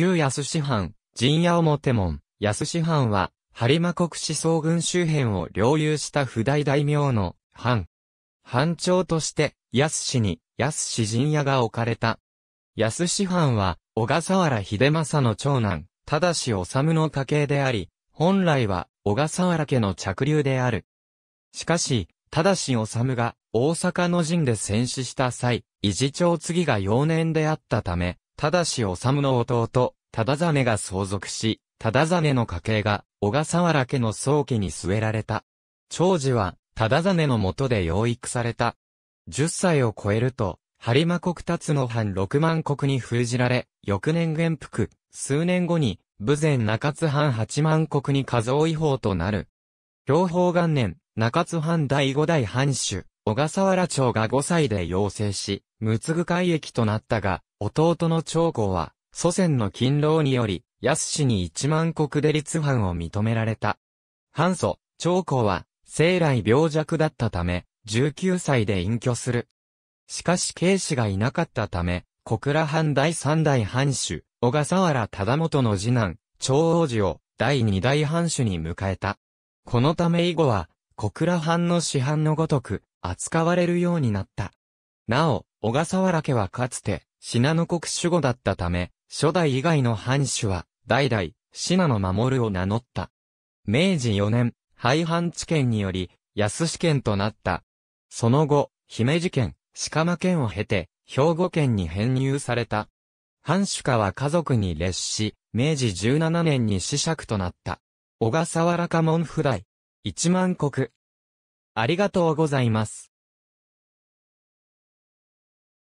旧安市藩、陣屋表門、安市藩は、播磨国思想軍周辺を領有した不代大名の藩。藩長として、安市に、安市陣屋が置かれた。安市藩は、小笠原秀政の長男、正し治の家系であり、本来は、小笠原家の着流である。しかし、正し治が、大阪の陣で戦死した際、維持長次が幼年であったため、ただし治の弟、忠真が相続し、忠真の家系が、小笠原家の宗家に据えられた。長寿は、忠真の下で養育された。10歳を超えると、播磨国立の藩六万国に封じられ、翌年元服、数年後に、武前中津藩八万国に数多違法となる。享保元年、中津藩第五代藩主、小笠原町が5歳で養成し、陸ぐ海駅となったが、弟の長子は、祖先の勤労により、安氏に1万国で立藩を認められた。反祖、長子は、生来病弱だったため、19歳で隠居する。しかし慶氏がいなかったため、小倉藩第3代藩主、小笠原忠元の次男、長王子を第2代藩主に迎えた。このため以後は、小倉藩の市販のごとく、扱われるようになった。なお、小笠原家はかつて、信濃国守護だったため、初代以外の藩主は、代々、信濃守るを名乗った。明治4年、廃藩置県により、安市県となった。その後、姫路県、鹿間県を経て、兵庫県に編入された。藩主家は家族に列し、明治17年に死釈となった。小笠原家門府代、一万国、ありがとうございます。